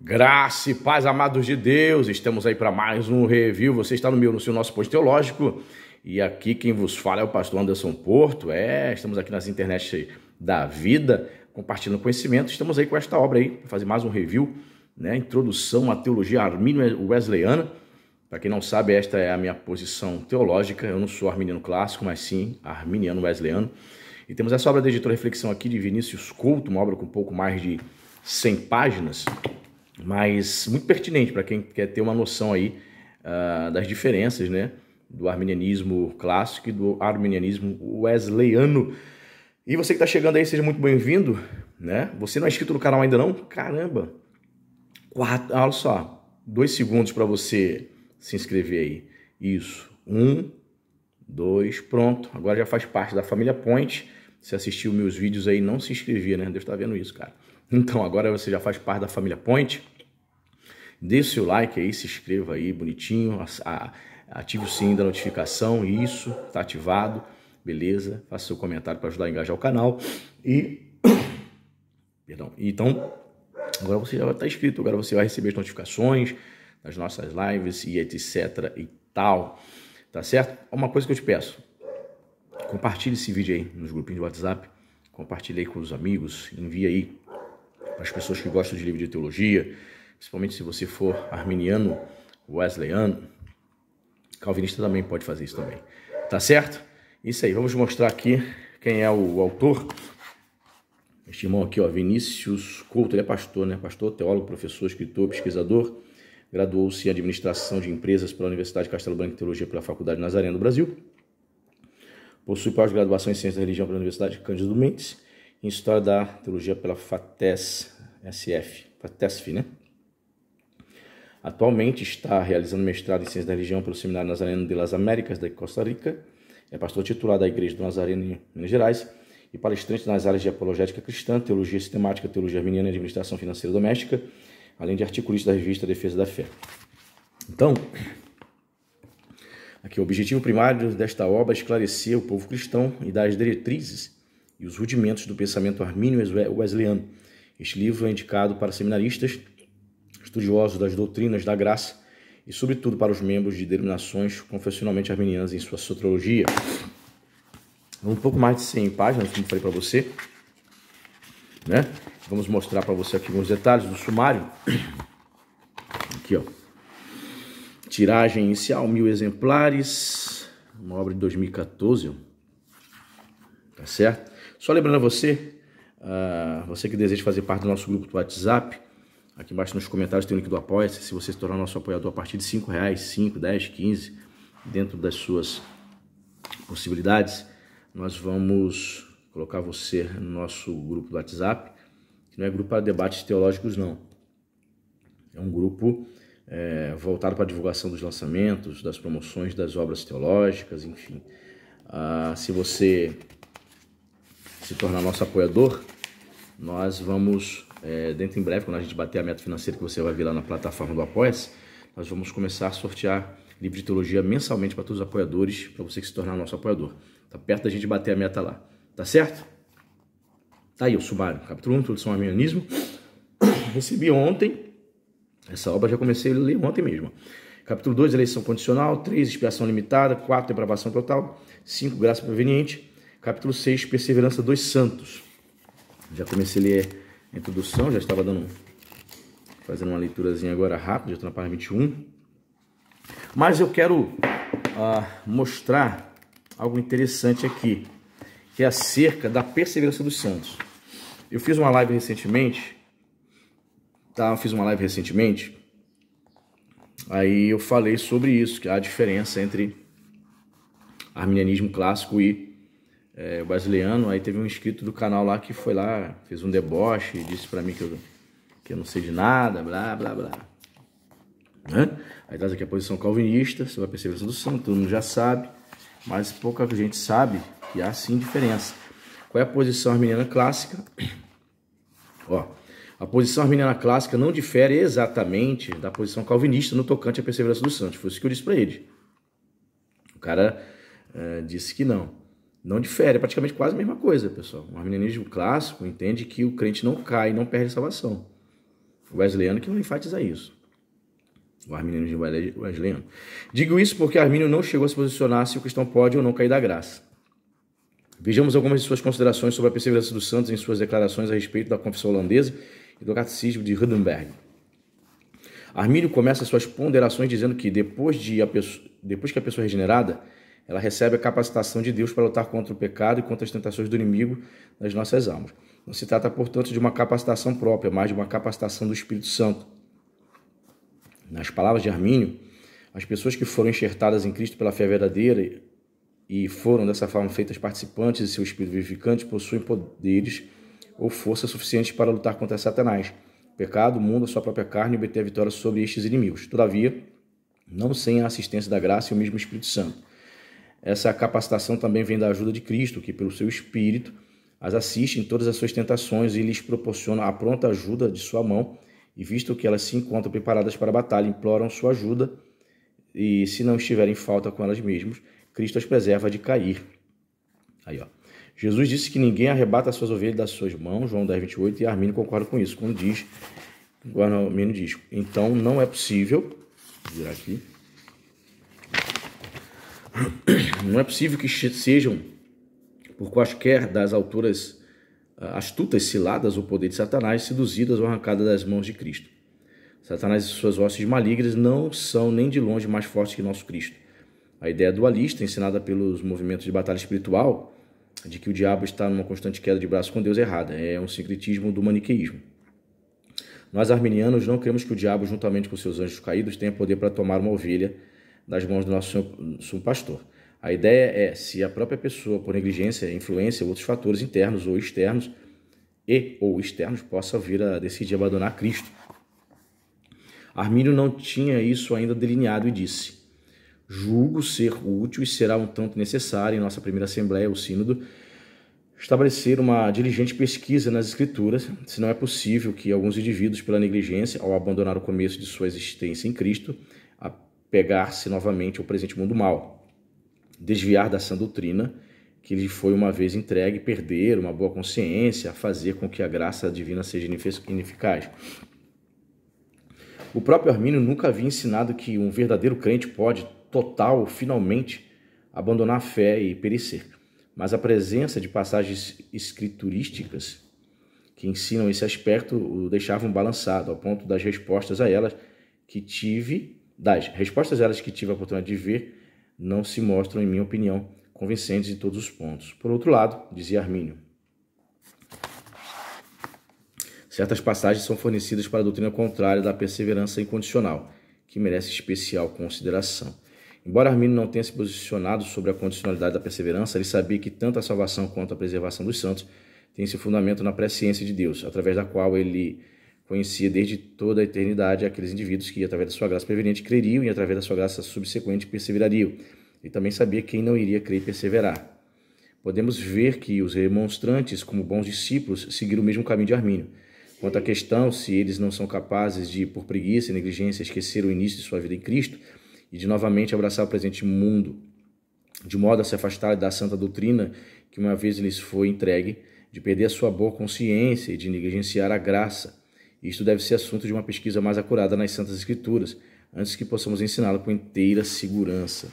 Graça e paz, amados de Deus, estamos aí para mais um review. Você está no meu, no seu nosso posto teológico. E aqui quem vos fala é o pastor Anderson Porto. É, estamos aqui nas internet da vida, compartilhando conhecimento. Estamos aí com esta obra aí, para fazer mais um review, né? Introdução à teologia armínio wesleyana. Para quem não sabe, esta é a minha posição teológica. Eu não sou arminiano clássico, mas sim arminiano wesleyano. E temos essa obra de editor Reflexão aqui de Vinícius Couto, uma obra com um pouco mais de 100 páginas mas muito pertinente para quem quer ter uma noção aí uh, das diferenças, né? Do arminianismo clássico e do arminianismo wesleyano. E você que está chegando aí, seja muito bem-vindo, né? Você não é inscrito no canal ainda não? Caramba! Quatro, ah, olha só, dois segundos para você se inscrever aí. Isso, um, dois, pronto. Agora já faz parte da família Point. Se assistiu meus vídeos aí, não se inscrevia, né? Deus está vendo isso, cara. Então, agora você já faz parte da família Point. Dê seu like aí, se inscreva aí bonitinho, ative o sininho da notificação, isso, está ativado, beleza? Faça seu comentário para ajudar a engajar o canal. E. Perdão. Então, agora você já está inscrito, agora você vai receber as notificações das nossas lives e etc e tal. Tá certo? Uma coisa que eu te peço: compartilhe esse vídeo aí nos grupinhos de WhatsApp, compartilhe aí com os amigos, envie aí para as pessoas que gostam de livro de teologia principalmente se você for arminiano, wesleyano, calvinista também pode fazer isso também. Tá certo? Isso aí, vamos mostrar aqui quem é o autor. Este irmão aqui, ó, Vinícius Couto, ele é pastor, né? Pastor, teólogo, professor, escritor, pesquisador. Graduou-se em administração de empresas pela Universidade Castelo Branco e Teologia pela Faculdade Nazareno do Brasil. Possui pós-graduação em Ciência da Religião pela Universidade Cândido Mendes. Em História da Teologia pela FATES SF, FATESF, né? Atualmente está realizando mestrado em Ciência da Religião pelo Seminário Nazareno de las Américas da Costa Rica. É pastor titular da Igreja do Nazareno em Minas Gerais e palestrante nas áreas de apologética cristã, teologia sistemática, teologia arminiana e administração financeira doméstica, além de articulista da revista Defesa da Fé. Então, aqui o objetivo primário desta obra é esclarecer o povo cristão e dar as diretrizes e os rudimentos do pensamento armínio wesleyano. Este livro é indicado para seminaristas estudiosos das doutrinas da graça e, sobretudo, para os membros de denominações confessionalmente arminianas em sua sotrologia. Um pouco mais de 100 páginas, como falei para você. Né? Vamos mostrar para você aqui alguns detalhes do sumário. Aqui, ó. Tiragem inicial, mil exemplares. Uma obra de 2014. Tá certo? Só lembrando a você, uh, você que deseja fazer parte do nosso grupo do WhatsApp, Aqui embaixo nos comentários tem o link do Apoia-se. Se você se tornar nosso apoiador a partir de 5 reais, 5, 10, 15, dentro das suas possibilidades, nós vamos colocar você no nosso grupo do WhatsApp, que não é grupo para debates teológicos, não. É um grupo é, voltado para a divulgação dos lançamentos, das promoções das obras teológicas, enfim. Ah, se você se tornar nosso apoiador, nós vamos é, dentro em breve, quando a gente bater a meta financeira que você vai ver lá na plataforma do Apoia-se, nós vamos começar a sortear livro de teologia mensalmente para todos os apoiadores, para você que se tornar nosso apoiador. Tá perto da gente bater a meta lá. Tá certo? Tá aí o sumário. Capítulo 1, introdução ao arminianismo. Recebi ontem. Essa obra já comecei a ler ontem mesmo. Capítulo 2, eleição condicional. 3, expiação limitada. 4, depravação total. 5, graça proveniente. Capítulo 6, perseverança dos santos. Já comecei a ler introdução, já estava dando fazendo uma leiturazinha agora rápida, já estou na página 21. Mas eu quero ah, mostrar algo interessante aqui, que é acerca da perseverança dos santos. Eu fiz uma live recentemente, tá? Eu fiz uma live recentemente, aí eu falei sobre isso, que a diferença entre arminianismo clássico e é, brasileiro, aí teve um inscrito do canal lá que foi lá, fez um deboche, disse para mim que eu, que eu não sei de nada, blá, blá, blá. Aí traz aqui a posição calvinista, sobre a perseverança do santo, todo mundo já sabe, mas pouca gente sabe que há sim diferença. Qual é a posição arminiana clássica? Ó, a posição arminiana clássica não difere exatamente da posição calvinista no tocante à perseverança do santo. Foi isso que eu disse para ele. O cara é, disse que não não difere, é praticamente quase a mesma coisa, pessoal. O arminianismo clássico entende que o crente não cai, não perde salvação. O wesleyano que não enfatiza isso. O arminianismo wesleyano. Digo isso porque Arminio não chegou a se posicionar se o cristão pode ou não cair da graça. Vejamos algumas de suas considerações sobre a perseverança dos santos em suas declarações a respeito da confissão holandesa e do catecismo de Hindenberg. Armínio começa suas ponderações dizendo que depois, de pessoa, depois que a pessoa é regenerada, ela recebe a capacitação de Deus para lutar contra o pecado e contra as tentações do inimigo nas nossas almas. Não se trata, portanto, de uma capacitação própria, mas de uma capacitação do Espírito Santo. Nas palavras de Armínio, as pessoas que foram enxertadas em Cristo pela fé verdadeira e foram dessa forma feitas participantes de seu espírito vivificante possuem poderes ou força suficiente para lutar contra Satanás, o pecado, o mundo, a sua própria carne e obter a vitória sobre estes inimigos. Todavia, não sem a assistência da graça e o mesmo Espírito Santo. Essa capacitação também vem da ajuda de Cristo, que, pelo seu Espírito, as assiste em todas as suas tentações e lhes proporciona a pronta ajuda de sua mão. E visto que elas se encontram preparadas para a batalha, imploram sua ajuda, e se não estiverem em falta com elas mesmas, Cristo as preserva de cair. Aí, ó. Jesus disse que ninguém arrebata as suas ovelhas das suas mãos, João 10, 28, e Arminio concorda com isso, quando diz, Arminio diz, então não é possível, vou virar aqui, Não é possível que sejam, por quaisquer das alturas ah, astutas ciladas, o poder de Satanás, seduzidas ou arrancadas das mãos de Cristo. Satanás e suas hostes malignas não são nem de longe mais fortes que nosso Cristo. A ideia dualista, ensinada pelos movimentos de batalha espiritual, de que o diabo está numa constante queda de braço com Deus é errada, é um sincretismo do maniqueísmo. Nós, arminianos, não queremos que o diabo, juntamente com seus anjos caídos, tenha poder para tomar uma ovelha nas mãos do nosso sumo pastor. A ideia é, se a própria pessoa, por negligência, influência ou outros fatores internos ou externos, e ou externos, possa vir a decidir abandonar Cristo. Armínio não tinha isso ainda delineado e disse: Julgo ser útil e será um tanto necessário em nossa primeira Assembleia, o Sínodo, estabelecer uma diligente pesquisa nas Escrituras, se não é possível que alguns indivíduos, pela negligência, ao abandonar o começo de sua existência em Cristo, pegar-se novamente ao presente mundo mal, desviar da sã doutrina que lhe foi uma vez entregue, perder uma boa consciência, fazer com que a graça divina seja ineficaz. O próprio Armínio nunca havia ensinado que um verdadeiro crente pode, total, finalmente, abandonar a fé e perecer. Mas a presença de passagens escriturísticas que ensinam esse aspecto o deixavam balançado, ao ponto das respostas a elas que tive das respostas elas que tive a oportunidade de ver não se mostram, em minha opinião, convincentes em todos os pontos. Por outro lado, dizia Armínio, certas passagens são fornecidas para a doutrina contrária da perseverança incondicional, que merece especial consideração. Embora Armínio não tenha se posicionado sobre a condicionalidade da perseverança, ele sabia que tanto a salvação quanto a preservação dos santos têm seu fundamento na presciência de Deus, através da qual ele conhecia desde toda a eternidade aqueles indivíduos que, através da sua graça preveniente, creriam e, através da sua graça subsequente, perseverariam. E também sabia quem não iria crer e perseverar. Podemos ver que os remonstrantes, como bons discípulos, seguiram o mesmo caminho de Armínio. Quanto à questão se eles não são capazes de, por preguiça e negligência, esquecer o início de sua vida em Cristo e de novamente abraçar o presente mundo, de modo a se afastar da santa doutrina que uma vez lhes foi entregue, de perder a sua boa consciência e de negligenciar a graça, isto deve ser assunto de uma pesquisa mais acurada nas Santas Escrituras, antes que possamos ensiná-la com inteira segurança.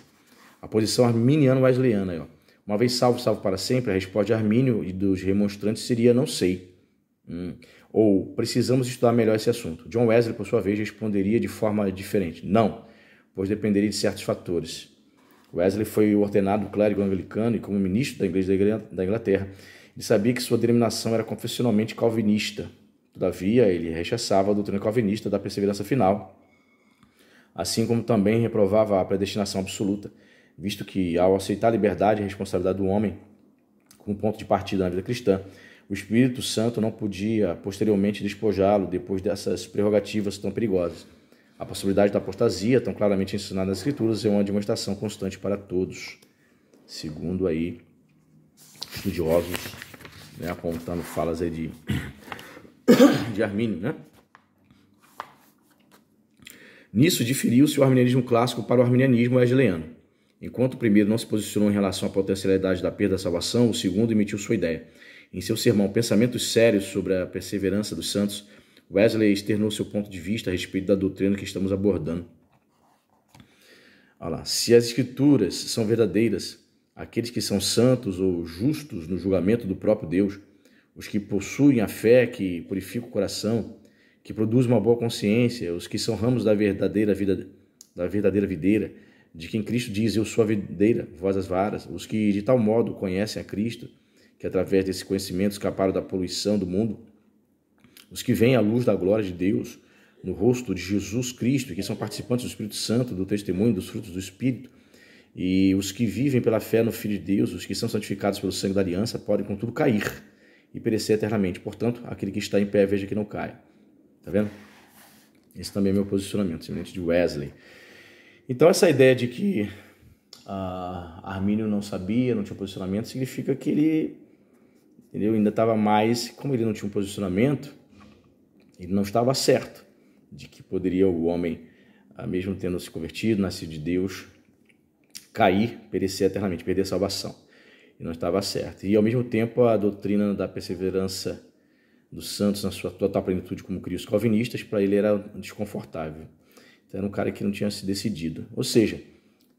A posição arminiano-wesleyana. Uma vez salvo, salvo para sempre, a resposta de Armínio e dos remonstrantes seria não sei. Hum. Ou precisamos estudar melhor esse assunto. John Wesley, por sua vez, responderia de forma diferente. Não, pois dependeria de certos fatores. Wesley foi ordenado clérigo anglicano e como ministro da Igreja da Inglaterra. Ele sabia que sua denominação era confessionalmente calvinista. Todavia, ele rechaçava a doutrina calvinista da perseverança final, assim como também reprovava a predestinação absoluta, visto que, ao aceitar a liberdade e a responsabilidade do homem como ponto de partida na vida cristã, o Espírito Santo não podia posteriormente despojá-lo depois dessas prerrogativas tão perigosas. A possibilidade da apostasia, tão claramente ensinada nas Escrituras, é uma demonstração constante para todos, segundo aí estudiosos, né, apontando falas aí de de Armínio, né? Nisso diferiu-se o arminianismo clássico para o arminianismo wesleyano, Enquanto o primeiro não se posicionou em relação à potencialidade da perda da salvação, o segundo emitiu sua ideia. Em seu sermão Pensamentos Sérios sobre a Perseverança dos Santos, Wesley externou seu ponto de vista a respeito da doutrina que estamos abordando. Olha lá. Se as escrituras são verdadeiras, aqueles que são santos ou justos no julgamento do próprio Deus os que possuem a fé que purifica o coração, que produz uma boa consciência, os que são ramos da verdadeira vida, da verdadeira videira, de quem Cristo diz: Eu sou a videira, vós as varas, os que de tal modo conhecem a Cristo, que através desse conhecimento escaparam da poluição do mundo, os que veem a luz da glória de Deus no rosto de Jesus Cristo, que são participantes do Espírito Santo, do testemunho dos frutos do Espírito, e os que vivem pela fé no Filho de Deus, os que são santificados pelo sangue da aliança, podem contudo cair e perecer eternamente. Portanto, aquele que está em pé, veja que não caia. Tá vendo? Esse também é meu posicionamento, semelhante de Wesley. Então, essa ideia de que uh, Armínio não sabia, não tinha posicionamento, significa que ele entendeu? ainda estava mais. Como ele não tinha um posicionamento, ele não estava certo de que poderia o homem, uh, mesmo tendo se convertido, nascido de Deus, cair, perecer eternamente, perder a salvação e não estava certo. E ao mesmo tempo a doutrina da perseverança dos santos na sua total plenitude como crios calvinistas para ele era desconfortável. Então era um cara que não tinha se decidido. Ou seja,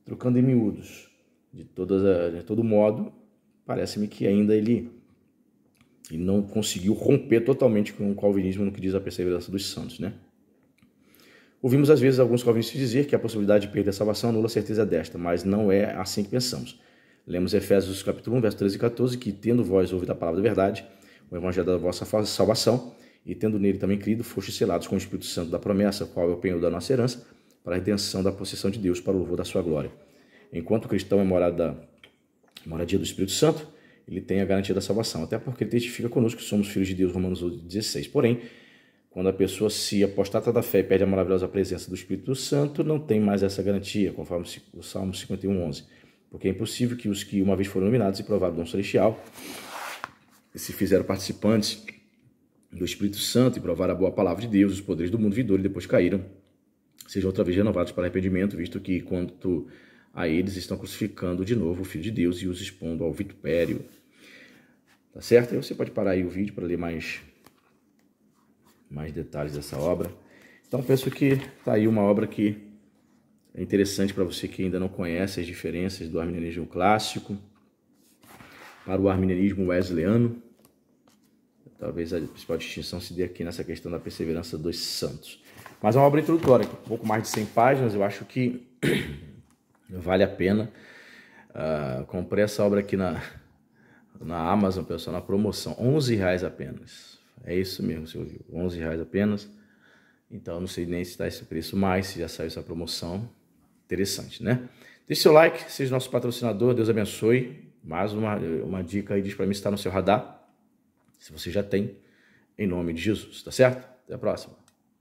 trocando em miúdos, de, todas de todo modo, parece-me que ainda ele, ele não conseguiu romper totalmente com o calvinismo no que diz a perseverança dos santos, né? Ouvimos às vezes alguns calvinistas dizer que a possibilidade de perder a salvação anula a certeza desta, mas não é assim que pensamos. Lemos Efésios capítulo 1, verso 13 e 14, que tendo vós ouvido a palavra da verdade, o evangelho da vossa salvação, e tendo nele também crido, foste selados com o Espírito Santo da promessa, qual é o penhor da nossa herança, para a redenção da possessão de Deus, para o louvor da sua glória. Enquanto o cristão é morada, moradia do Espírito Santo, ele tem a garantia da salvação, até porque ele testifica conosco que somos filhos de Deus, Romanos 16. Porém, quando a pessoa se apostata da fé e perde a maravilhosa presença do Espírito Santo, não tem mais essa garantia, conforme o Salmo 51, 11. Porque é impossível que os que uma vez foram iluminados e provaram o dom celestial, e se fizeram participantes do Espírito Santo e provaram a boa palavra de Deus, os poderes do mundo vindouro e depois caíram, sejam outra vez renovados para arrependimento, visto que quanto a eles estão crucificando de novo o Filho de Deus e os expondo ao vitupério. Tá certo? Aí você pode parar aí o vídeo para ler mais, mais detalhes dessa obra. Então penso que está aí uma obra que é interessante para você que ainda não conhece as diferenças do arminianismo clássico para o arminianismo wesleyano. Talvez a principal distinção se dê aqui nessa questão da perseverança dos santos. Mas é uma obra introdutória, um pouco mais de 100 páginas, eu acho que vale a pena. Uh, comprei essa obra aqui na, na Amazon, pessoal, na promoção, 11 reais apenas. É isso mesmo, você ouviu, 11 reais apenas. Então, não sei nem se está esse preço mais, se já saiu essa promoção, Interessante, né? Deixe seu like, seja nosso patrocinador, Deus abençoe. Mais uma, uma dica aí, diz para mim se está no seu radar, se você já tem, em nome de Jesus, tá certo? Até a próxima.